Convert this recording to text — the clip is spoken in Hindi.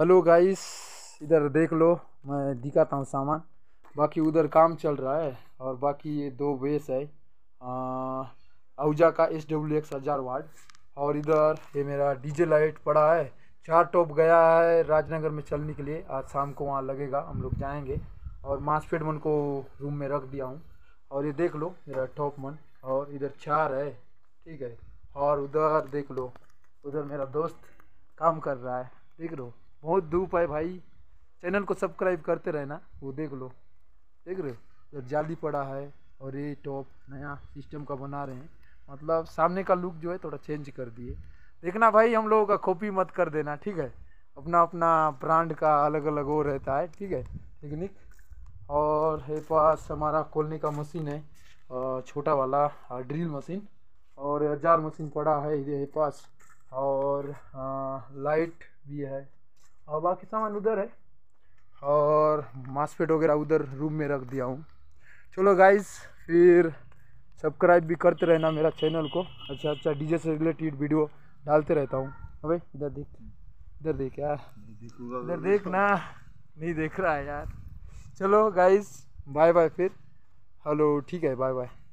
हेलो गाइस इधर देख लो मैं दिखाता हूँ सामान बाकी उधर काम चल रहा है और बाकी ये दो बेस है आहूजा का एस डब्ल्यू एक्स हज़ार वार्ड और इधर ये मेरा डीजे लाइट पड़ा है चार टॉप गया है राजनगर में चलने के लिए आज शाम को वहाँ लगेगा हम लोग जाएंगे और मास्पेट मन को रूम में रख दिया हूँ और ये देख लो मेरा टॉप मन और इधर चार है ठीक है और उधर देख लो उधर मेरा दोस्त काम कर रहा है देख लो बहुत धूप है भाई चैनल को सब्सक्राइब करते रहना वो देख लो देख रहे हो जाली पड़ा है और ये टॉप नया सिस्टम का बना रहे हैं मतलब सामने का लुक जो है थोड़ा चेंज कर दिए देखना भाई हम लोगों का कॉपी मत कर देना ठीक है अपना अपना ब्रांड का अलग अलग वो रहता है ठीक है टेक्निक और है पास हमारा खोलने का मशीन है छोटा वाला ड्रिल मशीन और हजार मशीन पड़ा है ये पास और आ, लाइट भी है और बाकी सामान उधर है और मास्पेट वगैरह उधर रूम में रख दिया हूँ चलो गाइज फिर सब्सक्राइब भी करते रहना मेरा चैनल को अच्छा अच्छा डीजे से रिलेटेड वीडियो डालते रहता हूँ अबे इधर देख इधर देख यार इधर देख ना नहीं देख रहा है यार चलो गाइज बाय बाय फिर हेलो ठीक है बाय बाय